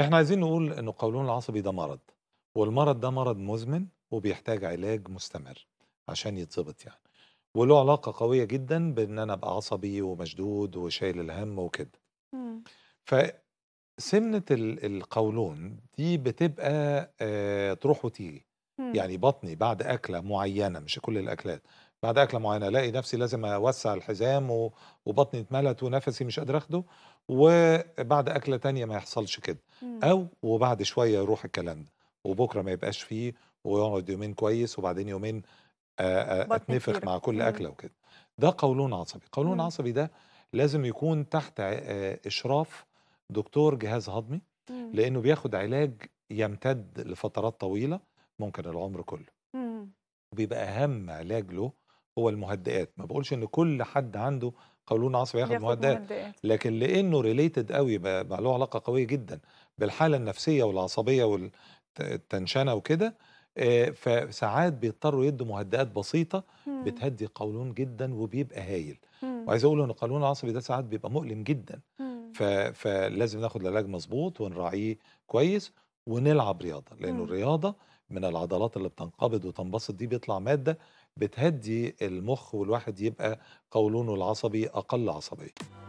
احنا عايزين نقول ان القولون العصبي ده مرض والمرض ده مرض مزمن وبيحتاج علاج مستمر عشان يتظبط يعني وله علاقة قوية جدا بان انا ابقى عصبي ومشدود وشايل الهم وكده فسمنة القولون دي بتبقى آه تروح وتيجي يعني بطني بعد أكلة معينة مش كل الأكلات بعد اكله معينه الاقي نفسي لازم اوسع الحزام وبطني اتملت ونفسي مش قادر اخده وبعد اكله تانية ما يحصلش كده إمم. او وبعد شويه يروح الكلام ده وبكره ما يبقاش فيه ويقعد يومين كويس وبعدين يومين اتنفخ مع كل إمم. اكله وكده ده قولون عصبي قولون مم. عصبي ده لازم يكون تحت اشراف دكتور جهاز هضمي مم. لانه بياخد علاج يمتد لفترات طويله ممكن العمر كله مم. وبيبقى اهم علاج له هو المهدئات ما بقولش ان كل حد عنده قولون عصب ياخد مهدئات لكن لانه ريليتد قوي بقى له علاقه قويه جدا بالحاله النفسيه والعصبيه والتنشنه وكده آه، فساعات بيضطروا يدوا مهدئات بسيطه إمم. بتهدي القولون جدا وبيبقى هايل إمم. وعايز اقول ان القولون العصبي ده ساعات بيبقى مؤلم جدا إمم. فلازم ناخد العلاج مظبوط ونراعيه كويس ونلعب رياضة، لأن إمم. الرياضة من العضلات اللي بتنقبض وتنبسط دي بيطلع مادة بتهدّي المُخ والواحد يبقى قولونه العصبي أقل عصبية.